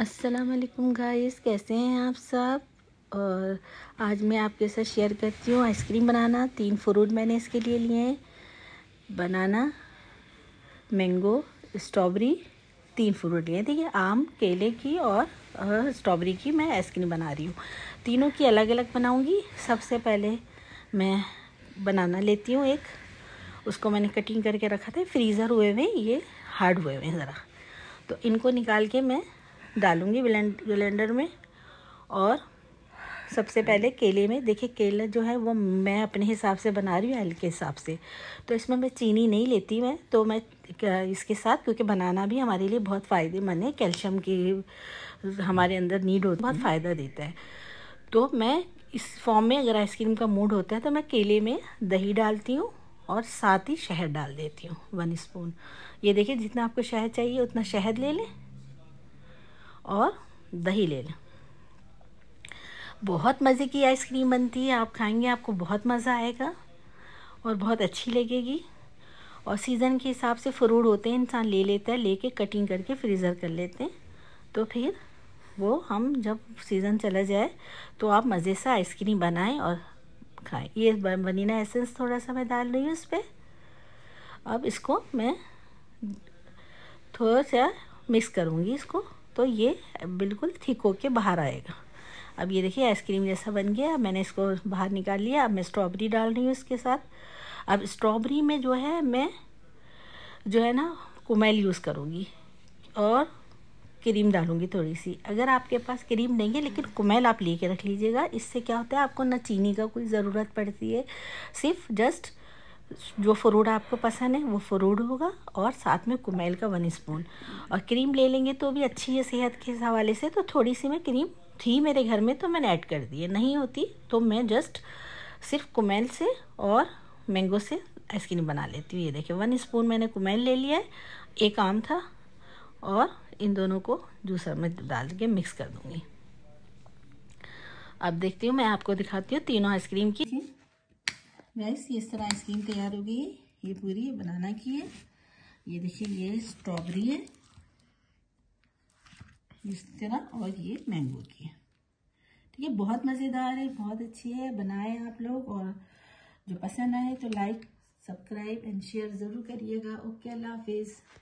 Aslam guys कैसे हैं आप सब और आज मैं आपके साथ शेयर करती हूँ आइसक्रीम बनाना तीन फ्रूट मैंने इसके लिए लिए हैं बनाना मैंगो स्ट्रॉबेरी तीन फ्रूट लिए देखिए आम केले की और, और स्ट्रॉबेरी की मैं आइसक्रीम बना रही हूँ तीनों की अलग अलग बनाऊँगी सबसे पहले मैं बनाना लेती हूँ एक उसको मैंने कटिंग करके रखा था फ्रीज़र हुए हुए ये हार्ड हुए हुए हैं ज़रा तो इनको निकाल के मैं डालूँगी ब्लेंडर में और सबसे पहले केले में देखिए केला जो है वो मैं अपने हिसाब से बना रही हूँ हल्के के हिसाब से तो इसमें मैं चीनी नहीं लेती मैं तो मैं इसके साथ क्योंकि बनाना भी हमारे लिए बहुत फ़ायदेमंद है कैल्शियम की हमारे अंदर नीड होती बहुत फ़ायदा देता है तो मैं इस फॉर्म में अगर आइसक्रीम का मूड होता है तो मैं केले में दही डालती हूँ और साथ ही शहद डाल देती हूँ वन स्पून ये देखिए जितना आपको शहद चाहिए उतना शहद ले लें और दही ले लें बहुत मज़े की आइसक्रीम बनती है आप खाएंगे आपको बहुत मज़ा आएगा और बहुत अच्छी लगेगी और सीज़न के हिसाब से फ्रूट होते हैं इंसान ले लेता है लेके कटिंग करके फ्रीज़र कर लेते हैं तो फिर वो हम जब सीज़न चला जाए तो आप मज़े से आइसक्रीम बनाएं और खाएं ये वनीला एसेंस थोड़ा सा मैं डाल रही हूँ उस पर अब इसको मैं थोड़ा सा मिक्स करूँगी इसको तो ये बिल्कुल थिक होके बाहर आएगा अब ये देखिए आइसक्रीम जैसा बन गया मैंने इसको बाहर निकाल लिया अब मैं स्ट्रॉबेरी डाल रही हूँ इसके साथ अब स्ट्रॉबेरी में जो है मैं जो है ना कुमेल यूज़ करूँगी और क्रीम डालूँगी थोड़ी सी अगर आपके पास क्रीम नहीं है लेकिन कुमेल आप ले कर रख लीजिएगा इससे क्या होता है आपको ना चीनी का कोई ज़रूरत पड़ती है सिर्फ जस्ट जो फ्रूट आपको पसंद है वो फ्रूट होगा और साथ में कुमैल का वन स्पून और क्रीम ले लेंगे तो भी अच्छी है सेहत के हवाले से तो थोड़ी सी मैं क्रीम थी मेरे घर में तो मैंने ऐड कर दी है नहीं होती तो मैं जस्ट सिर्फ कुमैल से और मैंगो से आइसक्रीम बना लेती हूँ ये देखिए वन स्पून मैंने कुमैल ले लिया है एक आम था और इन दोनों को जूसर में डाल के मिक्स कर दूँगी अब देखती हूँ मैं आपको दिखाती हूँ तीनों आइसक्रीम की गैस इस तरह आइसक्रीम तैयार हो गई है ये पूरी बनाना की है ये देखिए ये स्ट्रॉबेरी है इस तरह और ये मैंगो की है ठीक है बहुत मज़ेदार है बहुत अच्छी है बनाएं आप लोग और जो पसंद आए तो लाइक सब्सक्राइब एंड शेयर ज़रूर करिएगा ओके अल्लाह हाफिज़